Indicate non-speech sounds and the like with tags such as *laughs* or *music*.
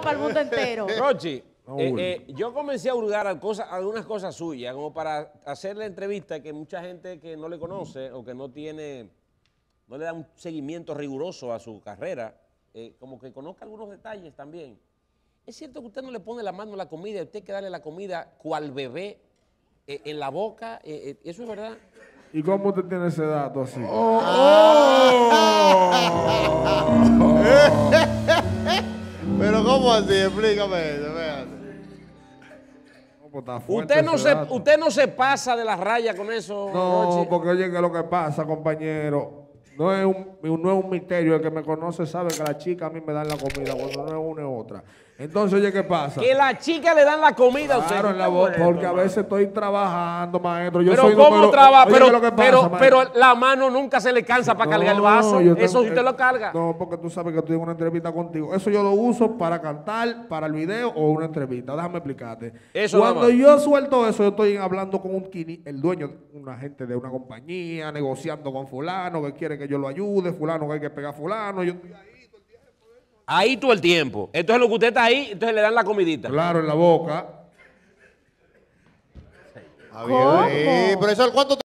para el mundo entero. *laughs* Rochi, eh, eh, yo comencé a hurgar algunas cosas suyas, como para hacer la entrevista que mucha gente que no le conoce o que no tiene, no le da un seguimiento riguroso a su carrera, eh, como que conozca algunos detalles también. ¿Es cierto que usted no le pone la mano a la comida usted que darle la comida cual bebé en la boca? ¿Eso es verdad? ¿Y cómo usted tiene ese dato así? Oh, oh. ¿cómo así? Explícame eso, pues Usted no, se, usted no se pasa de las rayas con eso. No, porque oye, que lo que pasa, compañero, no es, un, no es un misterio, el que me conoce sabe que la chica a mí me dan la comida, cuando no es una es otra. Entonces, oye, ¿qué pasa? Que la chica le dan la comida a usted. Claro, la porque a veces estoy trabajando, maestro. Yo pero soy ¿cómo trabaja? Pero, pero, pero la mano nunca se le cansa para cargar el vaso. Eso si usted eh, lo carga. No, porque tú sabes que estoy en una entrevista contigo. Eso yo lo uso para cantar, para el video o una entrevista. Déjame explicarte. Cuando yo suelto eso, yo estoy hablando con un kini, el dueño, un agente de una compañía, negociando con fulano que quiere que yo lo ayude, fulano que hay que pegar fulano, yo ahí todo el tiempo. Ahí es Entonces lo que usted está ahí, entonces le dan la comidita. Claro, en la boca. ¿Cómo? Pero eso, ¿cuánto